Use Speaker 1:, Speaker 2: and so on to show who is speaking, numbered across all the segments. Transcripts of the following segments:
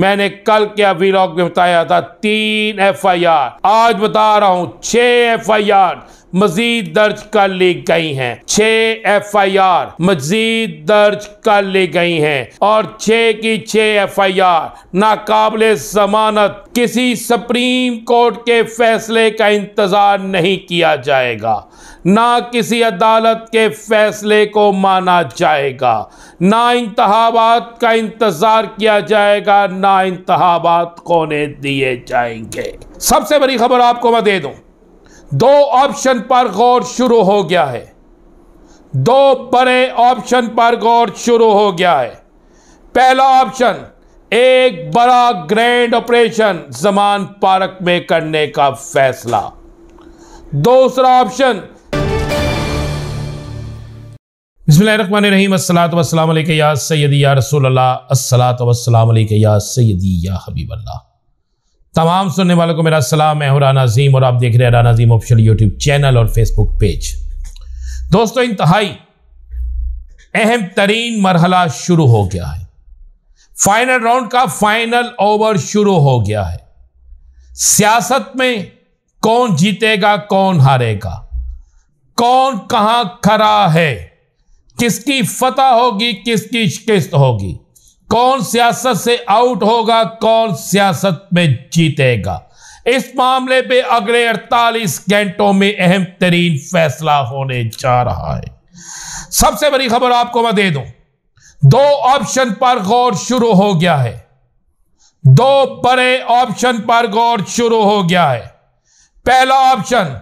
Speaker 1: मैंने कल के वीलॉग में बताया था तीन एफआईआर आज बता रहा हूं छह एफआईआर मजीद दर्ज कर ली गई हैं छह एफ आई आर मजीद दर्ज कर ली गई हैं और छह की छह एफ आई आर नाकबले जमानत किसी सुप्रीम कोर्ट के फैसले का इंतजार नहीं किया जाएगा ना किसी अदालत के फैसले को माना जाएगा ना इंतबात का इंतजार किया जाएगा ना इंतहाबाद कोने दिए जाएंगे सबसे बड़ी खबर आपको मैं दे दूं दो ऑप्शन पर गौर शुरू हो गया है दो बड़े ऑप्शन पर गौर शुरू हो गया है पहला ऑप्शन एक बड़ा ग्रैंड ऑपरेशन जमान पार्क में करने का फैसला दूसरा ऑप्शन बिस्मिल्लाम असलात वसलाम या सैदी या रसूल अल्लाह असलात वसलाम या सैदी या हबीब अल्लाह तमाम सुनने वालों को मेरा सलाम है राना अजीम और आप देख रहे हैं Rana Azeem official YouTube channel और फेसबुक पेज दोस्तों इंतहाई अहम तरीन मरहला शुरू हो गया है फाइनल राउंड का फाइनल ओवर शुरू हो गया है सियासत में कौन जीतेगा कौन हारेगा कौन कहां खड़ा है किसकी फतह होगी किसकी शिकस्त होगी कौन सियासत से आउट होगा कौन सियासत में जीतेगा इस मामले पे अगले 48 घंटों में अहम तरीन फैसला होने जा रहा है सबसे बड़ी खबर आपको मैं दे दूं दो ऑप्शन पर गौर शुरू हो गया है दो बड़े ऑप्शन पर गौर शुरू हो गया है पहला ऑप्शन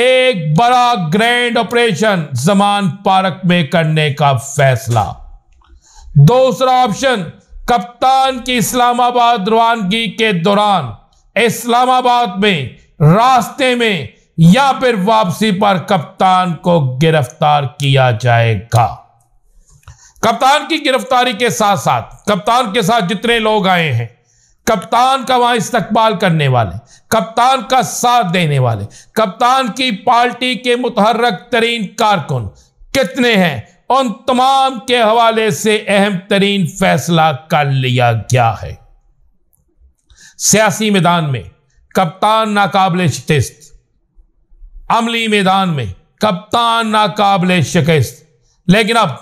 Speaker 1: एक बड़ा ग्रैंड ऑपरेशन जमान पार्क में करने का फैसला दूसरा ऑप्शन कप्तान की इस्लामाबाद रवानगी के दौरान इस्लामाबाद में रास्ते में या फिर वापसी पर कप्तान को गिरफ्तार किया जाएगा कप्तान की गिरफ्तारी के साथ साथ कप्तान के साथ जितने लोग आए हैं कप्तान का वहां इस्तकबाल करने वाले कप्तान का साथ देने वाले कप्तान की पार्टी के मुतहरक तरीन कारकुन कितने हैं उन तमाम के हवाले से अहम तरीन फैसला कर लिया गया है सियासी मैदान में कप्तान नाकाबले शिकस्त अमली मैदान में कप्तान नाकाबले शिकस्त लेकिन अब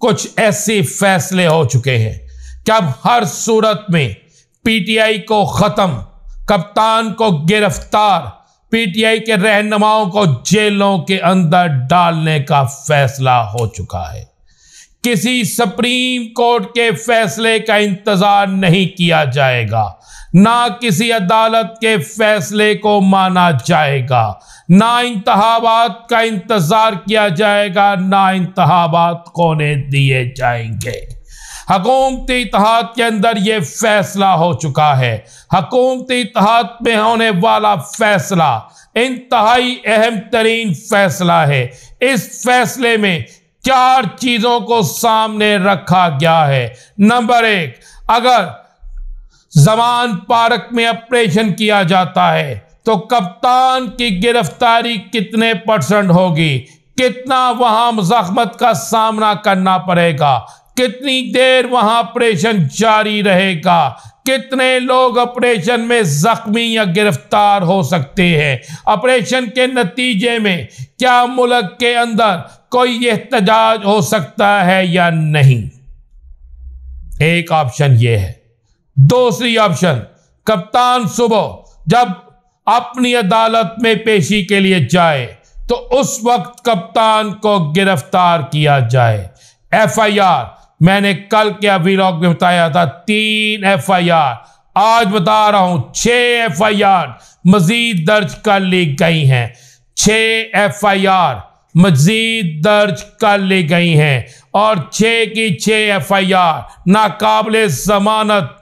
Speaker 1: कुछ ऐसे फैसले हो चुके हैं कि अब हर सूरत में पीटीआई को ख़त्म कप्तान को गिरफ्तार पीटीआई के रहनुमाओं को जेलों के अंदर डालने का फैसला हो चुका है किसी सुप्रीम कोर्ट के फैसले का इंतजार नहीं किया जाएगा ना किसी अदालत के फैसले को माना जाएगा ना इंतहाबात का इंतजार किया जाएगा ना इंतहाबात कोने दिए जाएंगे हकूमती इतिहाद के अंदर ये फैसला हो चुका है हकूमती इतिहाद में होने वाला फैसला इंतहाई अहम तरीन फैसला है इस फैसले में चार चीज़ों को सामने रखा गया है नंबर एक अगर जमान पार्क में ऑपरेशन किया जाता है तो कप्तान की गिरफ्तारी कितने परसेंट होगी कितना वहां मुजामत का सामना करना पड़ेगा कितनी देर वहां ऑपरेशन जारी रहेगा कितने लोग ऑपरेशन में जख्मी या गिरफ्तार हो सकते हैं ऑपरेशन के नतीजे में क्या मुल्क के अंदर कोई एहतजाज हो सकता है या नहीं एक ऑप्शन यह है दूसरी ऑप्शन कप्तान सुबह जब अपनी अदालत में पेशी के लिए जाए तो उस वक्त कप्तान को गिरफ्तार किया जाए एफआईआर मैंने कल के अवीलॉग में बताया था तीन एफआईआर आज बता रहा हूं छह एफआईआर मजीद दर्ज कर ली गई हैं छह एफआईआर मजीद दर्ज कर ली गई हैं और छ की छ एफ आई आर नाकबल जमानत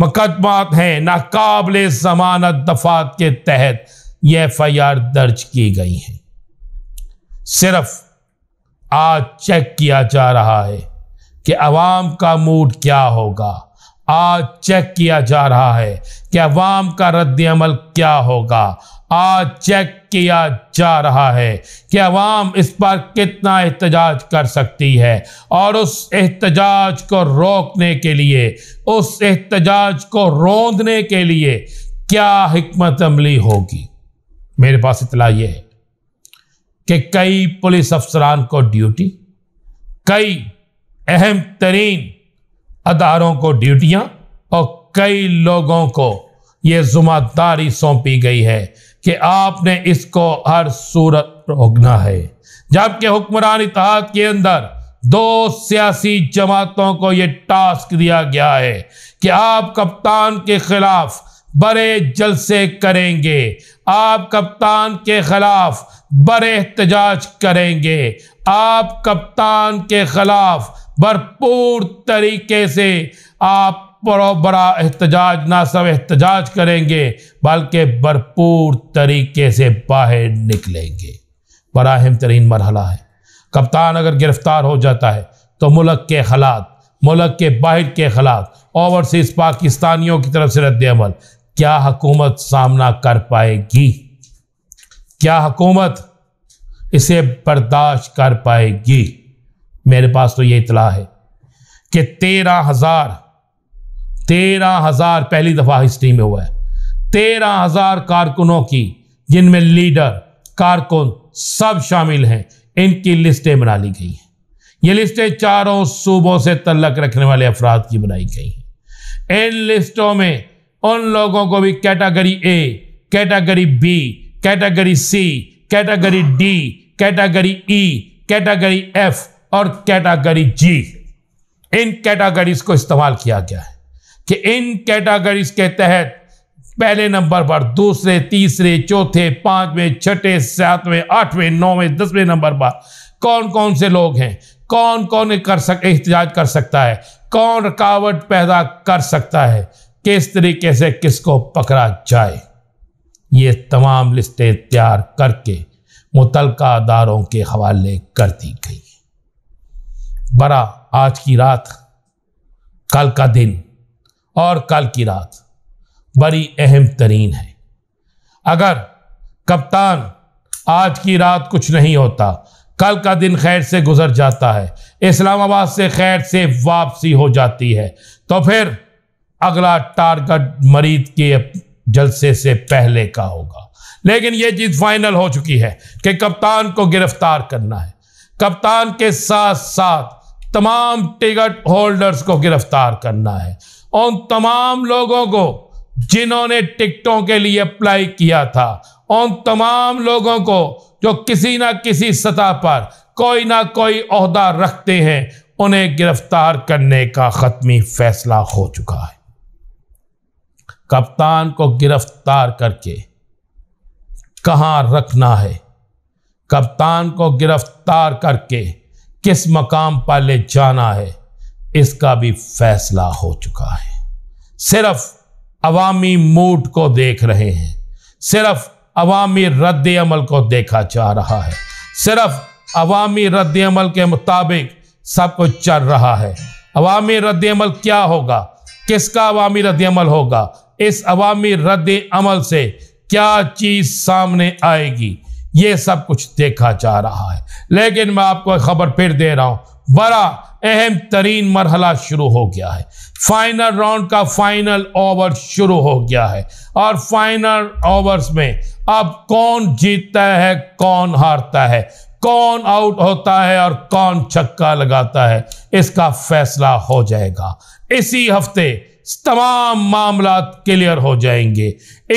Speaker 1: मुकदमात हैं नाकाबले जमानत दफात के तहत ये एफ आई आर दर्ज की गई हैं सिर्फ आज चेक किया जा रहा है कि आवाम का मूड क्या होगा आज चेक किया जा रहा है कि अवाम का रद्द अमल क्या होगा आज चेक किया जा रहा है कि अवाम इस पर कितना एहतजाज कर सकती है और उस एहतजाज को रोकने के लिए उस एहतजाज को रोंदने के लिए क्या हमत अमली होगी मेरे पास इतला यह है कि कई पुलिस अफसरान को ड्यूटी कई अहम तरीन अदारों को ड्यूटियां और कई लोगों को ये जुम्मेदारी सौंपी गई है कि आपने इसको हर सूरत रोकना है जबकि हुक्मरान इतिहाद के अंदर दो सियासी जमातों को यह टास्क दिया गया है कि आप कप्तान के खिलाफ बड़े जलसे करेंगे आप कप्तान के खिलाफ बड़े एहतजाज करेंगे आप कप्तान के खिलाफ भरपूर तरीके से आप बड़ा बड़ा एहतजाज ना सब एहतजाज करेंगे बल्कि भरपूर तरीके से बाहर निकलेंगे बड़ा अहम तरीन मरहला है कप्तान अगर गिरफ्तार हो जाता है तो मुल्क के हालात मुल्क के बाहर के खिलाफ ओवरसीज़ पाकिस्तानियों की तरफ से रद्द अमल क्या हुकूमत सामना कर पाएगी क्या हुकूमत इसे बर्दाश्त कर पाएगी मेरे पास तो ये इतला है कि तेरह हज़ार तेरह हज़ार पहली दफ़ा हिस्ट्री में हुआ है तेरह हज़ार कारकुनों की जिनमें लीडर कारकुन सब शामिल हैं इनकी लिस्टें बना ली गई हैं ये लिस्टें चारों सूबों से तल्लक रखने वाले अफराद की बनाई गई हैं इन लिस्टों में उन लोगों को भी category A category B category C category D category E e, category F और कैटेगरी जी इन कैटेगरीज को इस्तेमाल किया गया है कि इन कैटेगरीज के तहत पहले नंबर पर दूसरे तीसरे चौथे पांचवें छठे सातवें आठवें नौवें दसवें नंबर पर कौन कौन से लोग हैं कौन कौन कर सक एहत कर सकता है कौन रुकावट पैदा कर सकता है किस तरीके से किसको पकड़ा जाए ये तमाम लिस्टें तैयार करके मुतलका अदारों के हवाले कर दी गई बड़ा आज की रात कल का दिन और कल की रात बड़ी अहम तरीन है अगर कप्तान आज की रात कुछ नहीं होता कल का दिन खैर से गुजर जाता है इस्लामाबाद से खैर से वापसी हो जाती है तो फिर अगला टारगेट मरीज के जलसे से पहले का होगा लेकिन यह चीज फाइनल हो चुकी है कि कप्तान को गिरफ्तार करना है कप्तान के साथ साथ तमाम टिकट होल्डर्स को गिरफ्तार करना है उन तमाम लोगों को जिन्होंने टिकटों के लिए अप्लाई किया था उन तमाम लोगों को जो किसी ना किसी सतह पर कोई ना कोई अहदा रखते हैं उन्हें गिरफ्तार करने का ख़त्मी फैसला हो चुका है कप्तान को गिरफ्तार करके कहाँ रखना है कप्तान को गिरफ्तार करके किस मकाम पर ले जाना है इसका भी फैसला हो चुका है सिर्फ अवामी मूड को देख रहे हैं सिर्फ अवामी रद्द अमल को देखा जा रहा है सिर्फ अवामी रद्द अमल के मुताबिक सब कुछ चल रहा है अवामी रद्द अमल क्या होगा किसका अवामी रद्द अमल होगा इस अवामी रद्द अमल से क्या चीज़ सामने आएगी ये सब कुछ देखा जा रहा है लेकिन मैं आपको खबर फिर दे रहा हूं बड़ा अहम तरीन मरहला शुरू हो गया है फाइनल राउंड का फाइनल ओवर शुरू हो गया है और फाइनल ओवर्स में अब कौन जीतता है कौन हारता है कौन आउट होता है और कौन छक्का लगाता है इसका फैसला हो जाएगा इसी हफ्ते तमाम मामला क्लियर हो जाएंगे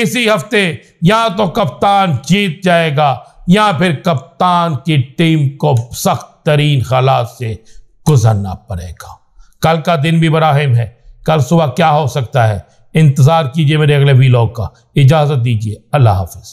Speaker 1: इसी हफ्ते या तो कप्तान जीत जाएगा या फिर कप्तान की टीम को सख्त तरीन हालात से गुजरना पड़ेगा कल का दिन भी बराहिम है कल सुबह क्या हो सकता है इंतज़ार कीजिए मेरे अगले वीलॉग का इजाज़त दीजिए अल्लाह हाफिज़